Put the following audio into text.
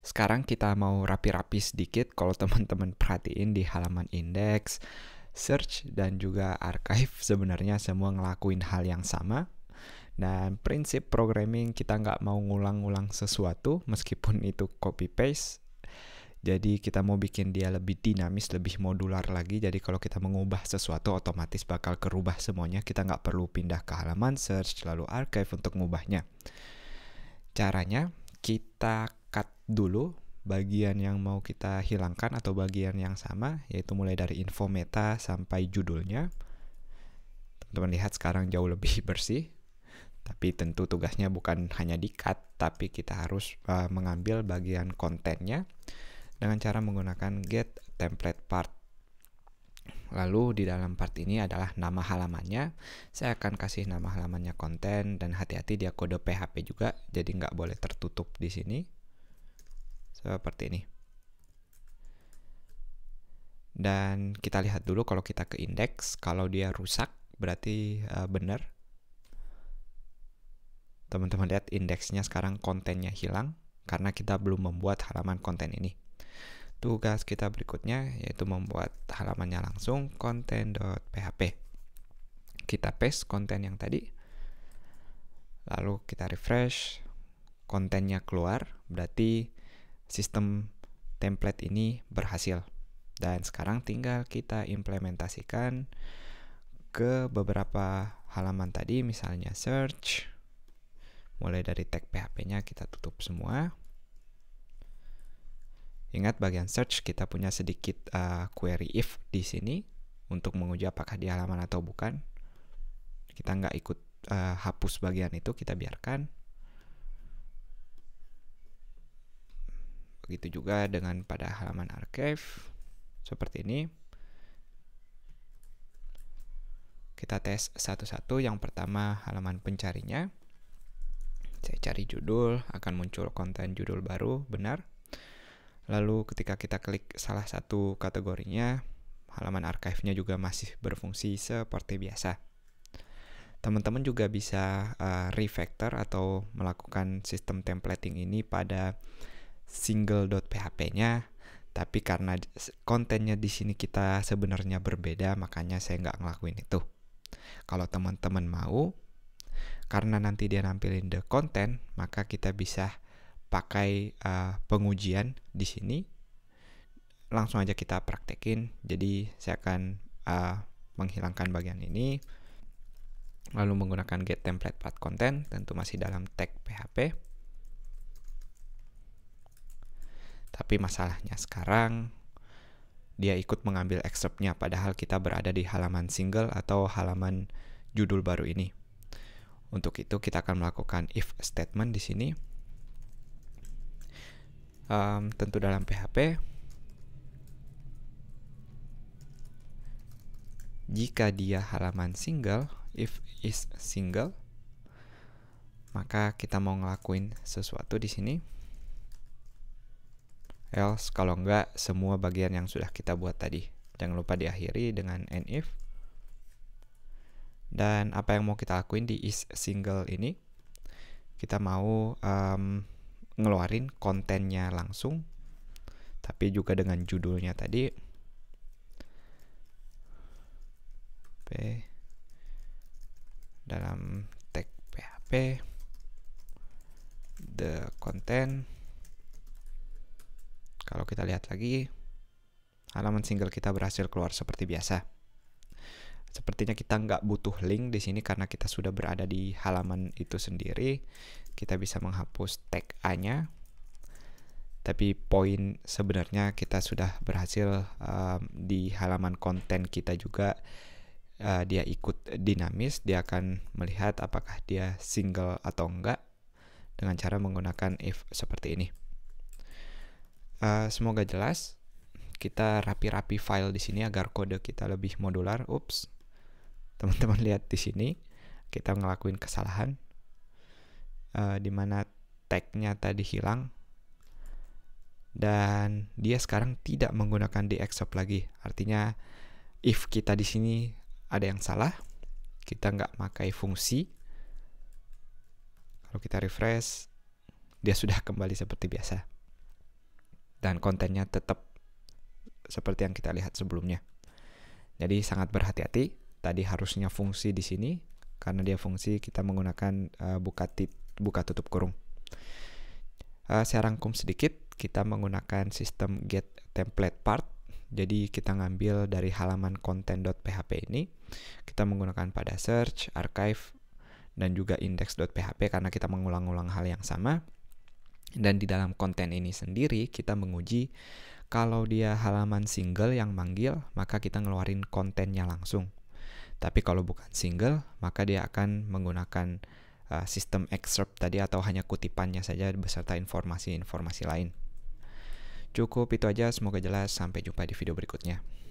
Sekarang kita mau rapi-rapi sedikit kalau teman-teman perhatiin di halaman index, search dan juga archive sebenarnya semua ngelakuin hal yang sama. Dan prinsip programming kita nggak mau ngulang ulang sesuatu meskipun itu copy paste. Jadi kita mau bikin dia lebih dinamis, lebih modular lagi. Jadi kalau kita mengubah sesuatu otomatis bakal kerubah semuanya. Kita nggak perlu pindah ke halaman search lalu archive untuk mengubahnya Caranya kita cut dulu bagian yang mau kita hilangkan atau bagian yang sama yaitu mulai dari info meta sampai judulnya teman-teman lihat sekarang jauh lebih bersih tapi tentu tugasnya bukan hanya di cut tapi kita harus uh, mengambil bagian kontennya dengan cara menggunakan get template part Lalu di dalam part ini adalah nama halamannya. Saya akan kasih nama halamannya konten dan hati-hati dia kode PHP juga, jadi nggak boleh tertutup di sini seperti ini. Dan kita lihat dulu kalau kita ke indeks, kalau dia rusak berarti uh, benar. Teman-teman lihat indeksnya sekarang kontennya hilang karena kita belum membuat halaman konten ini. Tugas kita berikutnya yaitu membuat halamannya langsung konten.php. Kita paste konten yang tadi. Lalu kita refresh, kontennya keluar, berarti sistem template ini berhasil. Dan sekarang tinggal kita implementasikan ke beberapa halaman tadi misalnya search mulai dari tag PHP-nya kita tutup semua. Ingat bagian search kita punya sedikit uh, query if di sini untuk menguji apakah di halaman atau bukan. Kita nggak ikut uh, hapus bagian itu, kita biarkan. Begitu juga dengan pada halaman archive seperti ini. Kita tes satu-satu. Yang pertama halaman pencarinya. Saya cari judul, akan muncul konten judul baru, benar. Lalu ketika kita klik salah satu kategorinya, halaman archive-nya juga masih berfungsi seperti biasa. Teman-teman juga bisa uh, refactor atau melakukan sistem templating ini pada single.php-nya tapi karena kontennya di sini kita sebenarnya berbeda makanya saya nggak ngelakuin itu kalau teman-teman mau karena nanti dia nampilin the content maka kita bisa pakai uh, pengujian di sini langsung aja kita praktekin jadi saya akan uh, menghilangkan bagian ini lalu menggunakan get template part content tentu masih dalam tag php Tapi masalahnya sekarang dia ikut mengambil excerptnya padahal kita berada di halaman single atau halaman judul baru ini. Untuk itu kita akan melakukan if statement di sini. Um, tentu dalam PHP jika dia halaman single if is single maka kita mau ngelakuin sesuatu di sini else kalau enggak semua bagian yang sudah kita buat tadi. Jangan lupa diakhiri dengan and if. Dan apa yang mau kita lakuin di is single ini, kita mau um, ngeluarin kontennya langsung, tapi juga dengan judulnya tadi. P dalam tag PHP the content kalau kita lihat lagi, halaman single kita berhasil keluar seperti biasa. Sepertinya kita nggak butuh link di sini karena kita sudah berada di halaman itu sendiri. Kita bisa menghapus tag A-nya. Tapi poin sebenarnya kita sudah berhasil um, di halaman konten kita juga uh, dia ikut dinamis, dia akan melihat apakah dia single atau enggak dengan cara menggunakan if seperti ini. Eh, semoga jelas. Kita rapi-rapi file di sini agar kode kita lebih modular. Ups, teman-teman lihat di sini kita ngelakuin kesalahan uh, eh, tag tagnya tadi hilang dan dia sekarang tidak menggunakan dxop lagi. Artinya if kita di sini ada yang salah, kita nggak pakai fungsi. Kalau kita refresh, dia sudah kembali seperti biasa dan kontennya tetap seperti yang kita lihat sebelumnya. Jadi sangat berhati-hati. Tadi harusnya fungsi di sini karena dia fungsi kita menggunakan uh, buka tit buka tutup kurung. Uh, saya rangkum sedikit, kita menggunakan sistem get template part. Jadi kita ngambil dari halaman content.php ini, kita menggunakan pada search, archive, dan juga index.php karena kita mengulang-ulang hal yang sama dan di dalam konten ini sendiri kita menguji kalau dia halaman single yang manggil, maka kita ngeluarin kontennya langsung. Tapi kalau bukan single, maka dia akan menggunakan uh, sistem excerpt tadi atau hanya kutipannya saja beserta informasi-informasi lain. Cukup itu aja, semoga jelas. Sampai jumpa di video berikutnya.